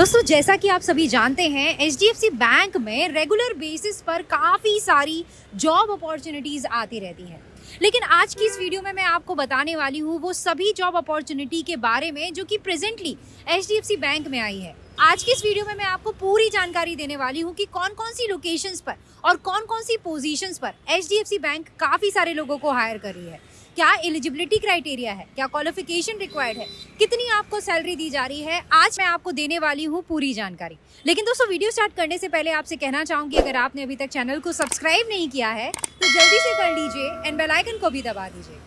दोस्तों जैसा कि आप सभी जानते हैं एच बैंक में रेगुलर बेसिस पर काफ़ी सारी जॉब अपॉर्चुनिटीज़ आती रहती हैं लेकिन आज की इस वीडियो में मैं आपको बताने वाली हूँ वो सभी जॉब अपॉर्चुनिटी के बारे में जो कि प्रेजेंटली एच बैंक में आई है आज की इस वीडियो में मैं आपको पूरी जानकारी देने वाली हूँ कि कौन कौन सी लोकेशंस पर और कौन कौन सी पोजीशंस पर एच बैंक काफ़ी सारे लोगों को हायर कर रही है क्या एलिजिबिलिटी क्राइटेरिया है क्या क्वालिफिकेशन रिक्वायर्ड है कितनी आपको सैलरी दी जा रही है आज मैं आपको देने वाली हूँ पूरी जानकारी लेकिन दोस्तों वीडियो स्टार्ट करने से पहले आपसे कहना चाहूंगी अगर आपने अभी तक चैनल को सब्सक्राइब नहीं किया है तो जल्दी से कर लीजिए एंड बेलाइकन को भी दबा दीजिए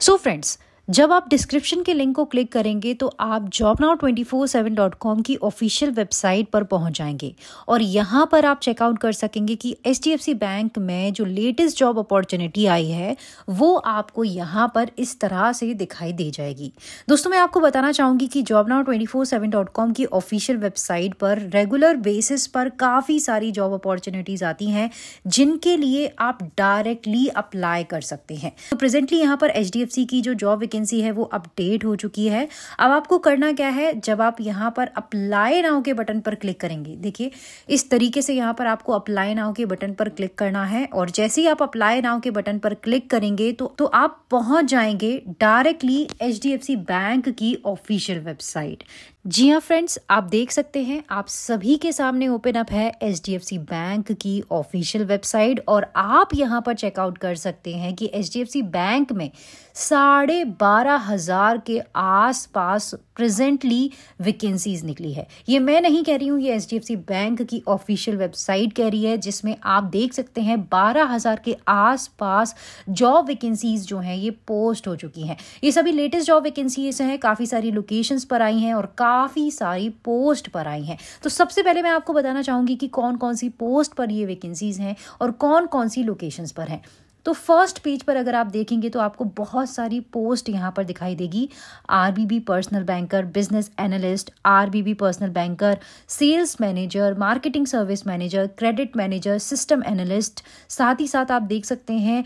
सो so फ्रेंड्स जब आप डिस्क्रिप्शन के लिंक को क्लिक करेंगे तो आप job now twenty four seven dot com की ऑफिशियल वेबसाइट पर पहुंच जाएंगे और यहाँ पर आप चेकआउट कर सकेंगे कि H D F C bank में जो लेटेस्ट जॉब अपॉर्चुनिटी आई है वो आपको यहां पर इस तरह से दिखाई दे जाएगी दोस्तों मैं आपको बताना चाहूंगी कि job now twenty four seven dot com की ऑफिशियल वेबसाइट पर रेगुलर बेसिस पर काफ़ी सारी जॉब अपॉर्चुनिटीज़ आती हैं जिनके लिए आप डायरेक्टली अप्लाई कर सकते हैं तो प्रेजेंटली यहाँ पर एच डी एफ सी की जो जॉब वैकेंसी है वो अपडेट हो चुकी है अब आपको करना क्या है जब आप यहाँ पर अप्लाई नाउ के बटन पर क्लिक करेंगे देखिए इस तरीके से यहाँ पर आपको अप्लाई नाउ के बटन पर क्लिक करना है और जैसे ही आप अप्लाई नाउ के बटन पर क्लिक करेंगे तो, तो आप पहुंच जाएंगे डायरेक्टली एच बैंक की ऑफिशियल वेबसाइट जी हाँ फ्रेंड्स आप देख सकते हैं आप सभी के सामने ओपन अप है एच बैंक की ऑफिशियल वेबसाइट और आप यहाँ पर चेकआउट कर सकते हैं कि एच बैंक में साढ़े बारह हज़ार के आसपास प्रेजेंटली वैकेंसीज निकली है ये मैं नहीं कह रही हूँ ये एच बैंक की ऑफिशियल वेबसाइट कह रही है जिसमें आप देख सकते हैं बारह हज़ार के पास जॉब वैकेंसीज जो हैं ये पोस्ट हो चुकी हैं ये सभी लेटेस्ट जॉब वैकेंसीज हैं काफ़ी सारी लोकेशंस पर आई हैं और काफ़ी सारी पोस्ट पर आई हैं तो सबसे पहले मैं आपको बताना चाहूँगी कि कौन कौन सी पोस्ट पर ये वैकेंसीज़ हैं और कौन कौन सी लोकेशंस पर हैं तो फर्स्ट पेज पर अगर आप देखेंगे तो आपको बहुत सारी पोस्ट यहाँ पर दिखाई देगी RBB personal banker business analyst RBB personal banker sales manager marketing service manager credit manager system analyst साथ ही साथ आप देख सकते हैं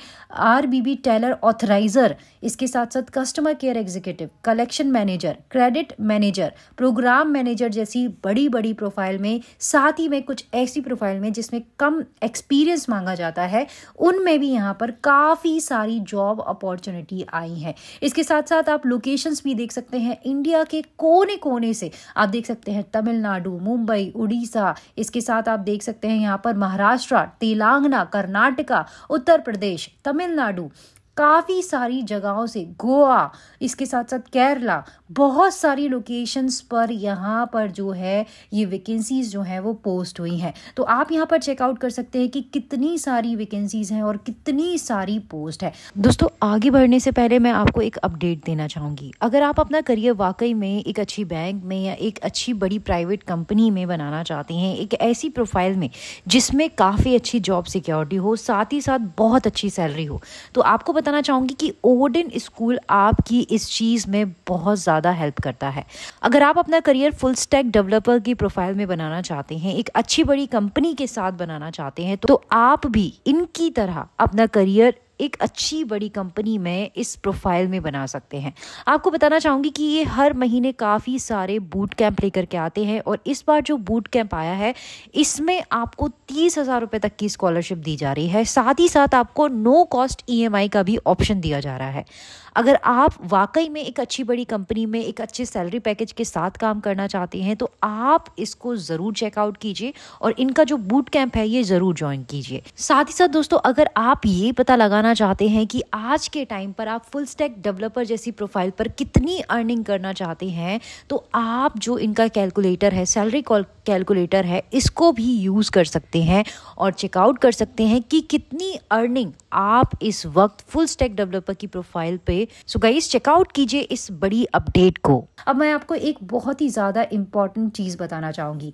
आरबीबी टेलर ऑथराइजर इसके साथ साथ customer care executive collection manager credit manager programme manager जैसी बड़ी बड़ी प्रोफाइल में साथ ही में कुछ ऐसी प्रोफाइल में जिसमें कम एक्सपीरियंस मांगा जाता है उनमें भी यहाँ पर पर काफ़ी सारी जॉब अपॉर्चुनिटी आई हैं इसके साथ साथ आप लोकेशंस भी देख सकते हैं इंडिया के कोने कोने से आप देख सकते हैं तमिलनाडु मुंबई उड़ीसा इसके साथ आप देख सकते हैं यहाँ पर महाराष्ट्र तेलंगाना कर्नाटका उत्तर प्रदेश तमिलनाडु काफ़ी सारी जगहों से गोवा इसके साथ साथ केरला बहुत सारी लोकेशंस पर यहाँ पर जो है ये वैकेंसीज़ जो हैं वो पोस्ट हुई हैं तो आप यहाँ पर चेकआउट कर सकते हैं कि कितनी सारी वैकेंसीज़ हैं और कितनी सारी पोस्ट है दोस्तों आगे बढ़ने से पहले मैं आपको एक अपडेट देना चाहूँगी अगर आप अपना करियर वाकई में एक अच्छी बैंक में या एक अच्छी बड़ी प्राइवेट कंपनी में बनाना चाहते हैं एक ऐसी प्रोफाइल में जिसमें काफ़ी अच्छी जॉब सिक्योरिटी हो साथ ही साथ बहुत अच्छी सैलरी हो तो आपको बताना चाहूँगी कि ओडिन स्कूल आपकी इस चीज़ में बहुत ज़्यादा हेल्प करता है अगर आप अपना करियर फुल स्टैक डेवलपर की प्रोफाइल में बनाना चाहते हैं एक अच्छी बड़ी कंपनी के साथ बनाना चाहते हैं तो आप भी इनकी तरह अपना करियर एक अच्छी बड़ी कंपनी में इस प्रोफाइल में बना सकते हैं आपको बताना चाहूँगी कि ये हर महीने काफ़ी सारे बूट कैंप लेकर के आते हैं और इस बार जो बूट कैंप आया है इसमें आपको तीस हज़ार रुपये तक की स्कॉलरशिप दी जा रही है साथ ही साथ आपको नो कॉस्ट ई का भी ऑप्शन दिया जा रहा है अगर आप वाकई में एक अच्छी बड़ी कंपनी में एक अच्छे सैलरी पैकेज के साथ काम करना चाहते हैं तो आप इसको ज़रूर चेकआउट कीजिए और इनका जो बूट कैंप है ये ज़रूर ज्वाइन कीजिए साथ ही साथ दोस्तों अगर आप ये पता लगाना चाहते हैं कि आज के टाइम पर आप फुल स्टैक डेवलपर जैसी प्रोफाइल पर कितनी अर्निंग करना चाहते हैं तो आप जो इनका कैलकुलेटर है सैलरी कॉल कैलकुलेटर है इसको भी यूज़ कर सकते हैं और चेकआउट कर सकते हैं कि कितनी अर्निंग आप इस वक्त फुल स्टैक डेवलपर की प्रोफाइल पे सो गाइस चेकआउट कीजिए इस बड़ी अपडेट को अब मैं आपको एक बहुत ही ज़्यादा इम्पॉर्टेंट चीज़ बताना चाहूँगी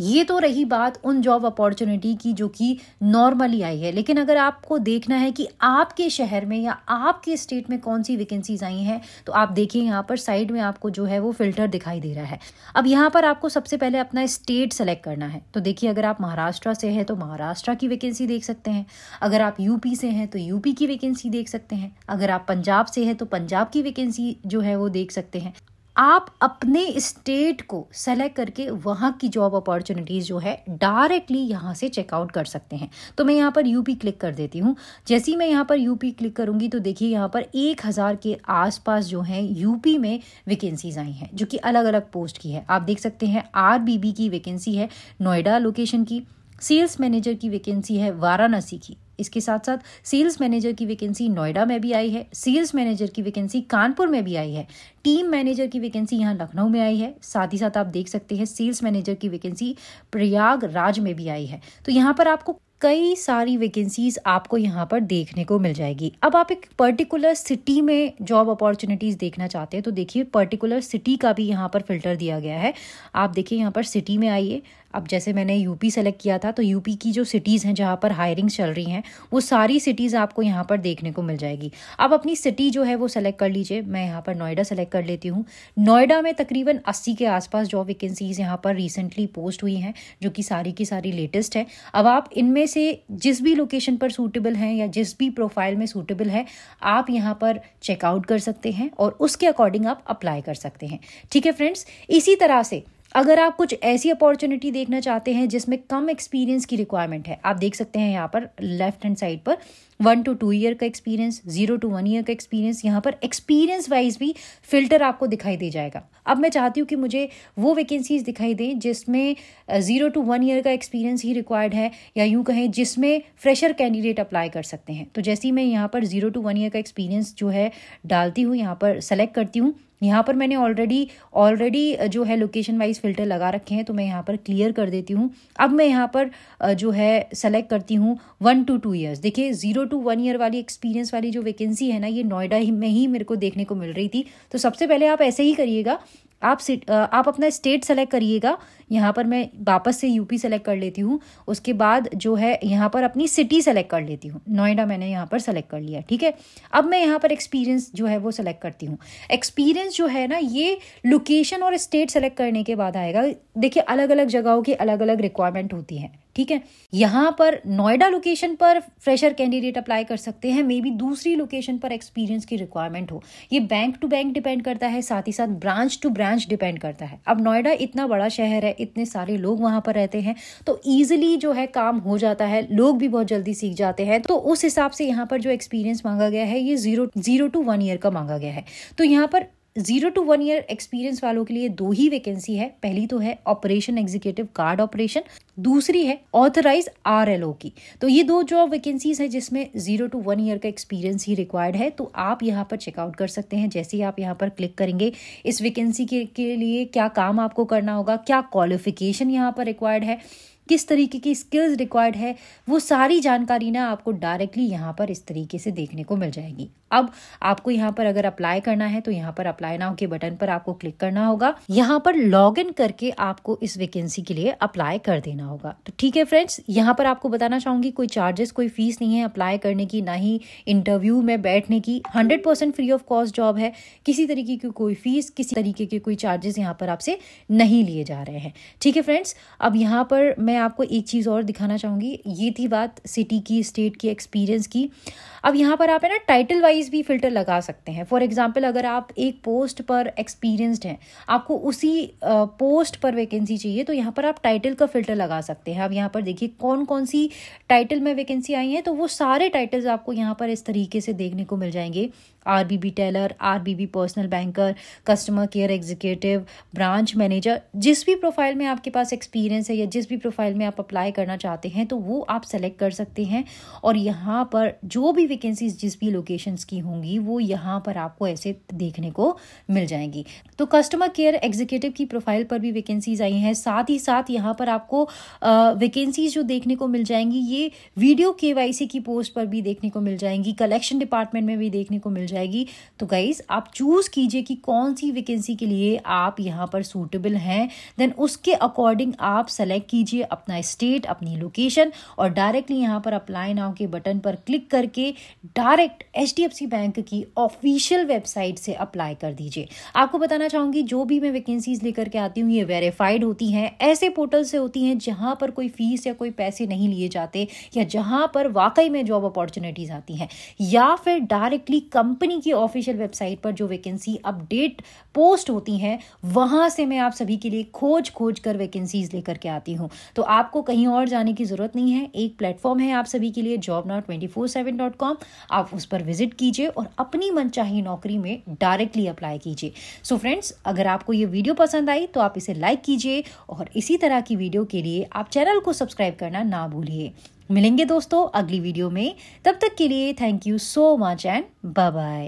ये तो रही बात उन जॉब अपॉर्चुनिटी की जो कि नॉर्मली आई है लेकिन अगर आपको देखना है कि आपके शहर में या आपके स्टेट में कौन सी वैकेंसीज आई हैं तो आप देखिए यहाँ पर साइड में आपको जो है वो फिल्टर दिखाई दे रहा है अब यहाँ पर आपको सबसे पहले अपना स्टेट सेलेक्ट करना है तो देखिए अगर आप महाराष्ट्र से हैं तो महाराष्ट्र की वैकेंसी देख सकते हैं अगर आप यूपी से हैं तो यूपी की वैकेंसी देख सकते हैं अगर आप पंजाब से हैं तो पंजाब की वैकेंसी जो है वो देख सकते हैं आप अपने स्टेट को सेलेक्ट करके वहाँ की जॉब अपॉर्चुनिटीज़ जो है डायरेक्टली यहाँ से चेकआउट कर सकते हैं तो मैं यहाँ पर यूपी क्लिक कर देती हूँ जैसे ही मैं यहाँ पर यूपी क्लिक करूँगी तो देखिए यहाँ पर एक हज़ार के आसपास जो है यूपी में वैकेंसीज आई हैं जो कि अलग अलग पोस्ट की है आप देख सकते हैं आर की वैकेंसी है नोएडा लोकेशन की सेल्स मैनेजर की वैकेंसी है वाराणसी की इसके साथ साथ सेल्स मैनेजर की वैकेंसी नोएडा में भी आई है सेल्स मैनेजर की वैकेंसी कानपुर में भी आई है टीम मैनेजर की वैकेंसी यहाँ लखनऊ में आई है साथ ही साथ आप देख सकते हैं सेल्स मैनेजर की वैकेंसी प्रयागराज में भी आई है तो यहाँ पर आपको कई सारी वैकेंसीज आपको यहाँ पर देखने को मिल जाएगी अब आप एक पर्टिकुलर सिटी में जॉब अपॉर्चुनिटीज़ देखना चाहते हैं तो देखिए पर्टिकुलर सिटी का भी यहाँ पर फिल्टर दिया गया है आप देखिए यहाँ पर सिटी में आइए अब जैसे मैंने यूपी सेलेक्ट किया था तो यूपी की जो सिटीज़ हैं जहाँ पर हायरिंग्स चल रही हैं वो सारी सिटीज़ आपको यहाँ पर देखने को मिल जाएगी आप अपनी सिटी जो है वो सेलेक्ट कर लीजिए मैं यहाँ पर नोएडा सेलेक्ट कर लेती हूँ नोएडा में तकरीबन अस्सी के आसपास जॉब वैकेंसीज़ यहाँ पर रिसेंटली पोस्ट हुई हैं जो कि सारी की सारी लेटेस्ट है अब आप इनमें से जिस भी लोकेशन पर सूटेबल हैं या जिस भी प्रोफाइल में सूटेबल है आप यहाँ पर चेकआउट कर सकते हैं और उसके अकॉर्डिंग आप अप्लाई कर सकते हैं ठीक है फ्रेंड्स इसी तरह से अगर आप कुछ ऐसी अपॉर्चुनिटी देखना चाहते हैं जिसमें कम एक्सपीरियंस की रिक्वायरमेंट है आप देख सकते हैं यहाँ पर लेफ्ट हैंड साइड पर वन टू टू ईयर का experience zero to one year का एक्सपीरियंस यहाँ पर एक्सपीरियंस वाइज भी फिल्टर आपको दिखाई दे जाएगा अब मैं चाहती हूँ कि मुझे वो वैकेंसीज दिखाई दें जिसमें जीरो टू वन ईयर का एक्सपीरियंस ही रिक्वायर्ड है या यूँ कहें जिसमें फ्रेशर कैंडिडेट अप्लाई कर सकते हैं तो जैसे ही मैं यहाँ पर जीरो टू वन ईयर का एक्सपीरियंस जो है डालती हूँ यहाँ पर सेलेक्ट करती हूँ यहाँ पर मैंने ऑलरेडी ऑलरेडी जो है लोकेशन वाइज फ़िल्टर लगा रखे हैं तो मैं यहाँ पर क्लियर कर देती हूँ अब मैं यहाँ पर जो है सेलेक्ट करती हूँ वन टू टू ईयर्स देखिए ज़ीरो टू वन ईयर वाली एक्सपीरियंस वाली जो वैकेंसी है ना ये नोएडा में ही मेरे को देखने को मिल रही थी तो सबसे पहले आप ऐसे ही करिएगा आप आप अपना स्टेट सेलेक्ट करिएगा यहाँ पर मैं वापस से यूपी सेलेक्ट कर लेती हूँ उसके बाद जो है यहाँ पर अपनी सिटी सेलेक्ट कर लेती हूँ नोएडा मैंने यहाँ पर सेलेक्ट कर लिया ठीक है अब मैं यहाँ पर एक्सपीरियंस जो है वो सेलेक्ट करती हूँ एक्सपीरियंस जो है ना ये लोकेशन और स्टेट सेलेक्ट करने के बाद आएगा देखिए अलग अलग जगहों की अलग अलग रिक्वायरमेंट होती है ठीक है यहां पर नोएडा लोकेशन पर फ्रेशर कैंडिडेट अप्लाई कर सकते हैं मे बी दूसरी लोकेशन पर एक्सपीरियंस की रिक्वायरमेंट हो ये बैंक टू बैंक डिपेंड करता है साथ ही साथ ब्रांच टू ब्रांच डिपेंड करता है अब नोएडा इतना बड़ा शहर है इतने सारे लोग वहां पर रहते हैं तो ईजिली जो है काम हो जाता है लोग भी बहुत जल्दी सीख जाते हैं तो उस हिसाब से यहां पर जो एक्सपीरियंस मांगा गया है ये zero zero to one year का मांगा गया है तो यहां पर zero to one year experience वालों के लिए दो ही वैकेंसी है पहली तो है ऑपरेशन एग्जीक्यूटिव कार्ड ऑपरेशन दूसरी है ऑथराइज आर एल ओ की तो ये दो जॉब वैकेंसीज है जिसमें जीरो टू वन ईयर का एक्सपीरियंस ही रिक्वायर्ड है तो आप यहाँ पर चेकआउट कर सकते हैं जैसे ही आप यहाँ पर क्लिक करेंगे इस वैकेंसी के, के लिए क्या काम आपको करना होगा क्या क्वालिफिकेशन यहाँ पर रिक्वायर्ड है किस तरीके की स्किल्स रिक्वायर्ड है वो सारी जानकारी ना आपको डायरेक्टली यहाँ पर इस तरीके से देखने को मिल जाएगी अब आपको यहाँ पर अगर अप्लाई करना है तो यहाँ पर अप्लाई नाउ के बटन पर आपको क्लिक करना होगा यहाँ पर लॉग इन करके आपको इस वैकेंसी के लिए अप्लाई कर देना होगा तो ठीक है फ्रेंड्स यहाँ पर आपको बताना चाहूंगी कोई चार्जेस कोई फीस नहीं है अप्लाई करने की ना ही इंटरव्यू में बैठने की hundred percent free of cost job है किसी तरीके की कोई फीस किसी तरीके के कोई चार्जेस यहाँ पर आपसे नहीं लिए जा रहे हैं ठीक है फ्रेंड्स अब यहाँ पर मैं आपको एक चीज़ और दिखाना चाहूँगी ये थी बात सिटी की स्टेट की एक्सपीरियंस की अब यहाँ पर आप है ना टाइटल वाइज भी फ़िल्टर लगा सकते हैं फॉर एग्ज़ाम्पल अगर आप एक पोस्ट पर एक्सपीरियंस्ड हैं आपको उसी पोस्ट पर वैकेंसी चाहिए तो यहाँ पर आप टाइटल का फ़िल्टर लगा सकते हैं अब यहाँ पर देखिए कौन कौन सी टाइटल में वैकेंसी आई है तो वो सारे टाइटल्स आपको यहाँ पर इस तरीके से देखने को मिल जाएंगे RBB teller RBB personal banker customer care executive branch manager जिस भी प्रोफाइल में आपके पास एक्सपीरियंस है या जिस भी प्रोफाइल में आप अप्लाई करना चाहते हैं तो वो आप सेलेक्ट कर सकते हैं और यहाँ पर जो भी वैकेंसीज जिस भी लोकेशंस की होंगी वो यहाँ पर आपको ऐसे देखने को मिल जाएंगी तो कस्टमर केयर एग्जीक्यूटिव की प्रोफाइल पर भी वैकेंसीज आई हैं साथ ही साथ यहाँ पर आपको वैकेंसीज जो देखने को मिल जाएंगी ये वीडियो के की पोस्ट पर भी देखने को मिल जाएंगी कलेक्शन डिपार्टमेंट में भी देखने को मिल जाएंगी जाएगी तो गाइज आप चूज़ कीजिए कि कौन सी वैकेंसी के लिए आप यहाँ पर सूटेबल हैं देन उसके अकॉर्डिंग आप सेलेक्ट कीजिए अपना स्टेट अपनी लोकेशन और डायरेक्टली यहाँ पर अप्लाई नाउ के बटन पर क्लिक करके डायरेक्ट एच बैंक की ऑफिशियल वेबसाइट से अप्लाई कर दीजिए आपको बताना चाहूंगी जो भी मैं वैकेंसीज लेकर के आती हूँ ये वेरीफाइड होती हैं ऐसे पोर्टल से होती हैं जहाँ पर कोई फीस या कोई पैसे नहीं लिए जाते या जहाँ पर वाकई में जॉब अपॉर्चुनिटीज़ आती हैं या फिर डायरेक्टली कंपनी कंपनी की ऑफिशियल वेबसाइट पर जो वैकेंसी अपडेट पोस्ट होती हैं वहाँ से मैं आप सभी के लिए खोज खोज कर वैकेंसीज लेकर के आती हूँ तो आपको कहीं और जाने की ज़रूरत नहीं है एक प्लेटफॉर्म है आप सभी के लिए job not twenty four seven dot com आप उस पर विजिट कीजिए और अपनी मनचाही नौकरी में डायरेक्टली अप्लाई कीजिए सो फ्रेंड्स अगर आपको ये वीडियो पसंद आई तो आप इसे लाइक कीजिए और इसी तरह की वीडियो के लिए आप चैनल को सब्सक्राइब करना ना भूलिए मिलेंगे दोस्तों अगली वीडियो में तब तक के लिए thank you so much and bye bye